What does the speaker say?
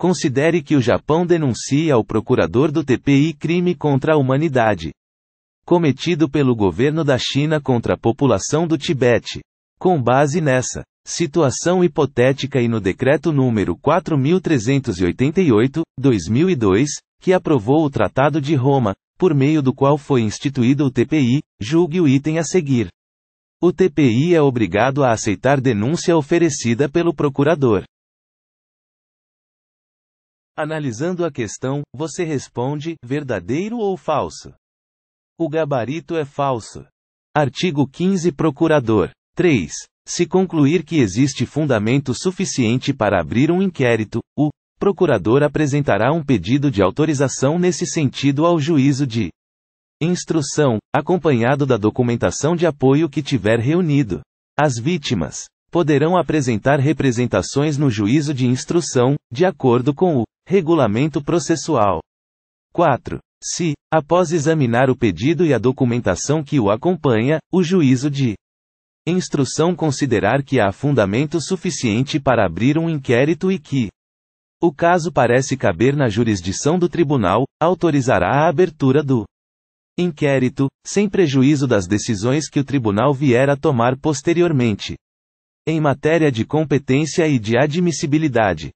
Considere que o Japão denuncia ao procurador do TPI crime contra a humanidade cometido pelo governo da China contra a população do Tibete. Com base nessa situação hipotética e no decreto número 4388, 2002, que aprovou o Tratado de Roma, por meio do qual foi instituído o TPI, julgue o item a seguir. O TPI é obrigado a aceitar denúncia oferecida pelo procurador Analisando a questão, você responde: verdadeiro ou falso? O gabarito é falso. Artigo 15 Procurador. 3. Se concluir que existe fundamento suficiente para abrir um inquérito, o procurador apresentará um pedido de autorização nesse sentido ao juízo de instrução, acompanhado da documentação de apoio que tiver reunido. As vítimas poderão apresentar representações no juízo de instrução, de acordo com o Regulamento processual. 4. Se, após examinar o pedido e a documentação que o acompanha, o juízo de instrução considerar que há fundamento suficiente para abrir um inquérito e que o caso parece caber na jurisdição do tribunal, autorizará a abertura do inquérito, sem prejuízo das decisões que o tribunal vier a tomar posteriormente. Em matéria de competência e de admissibilidade.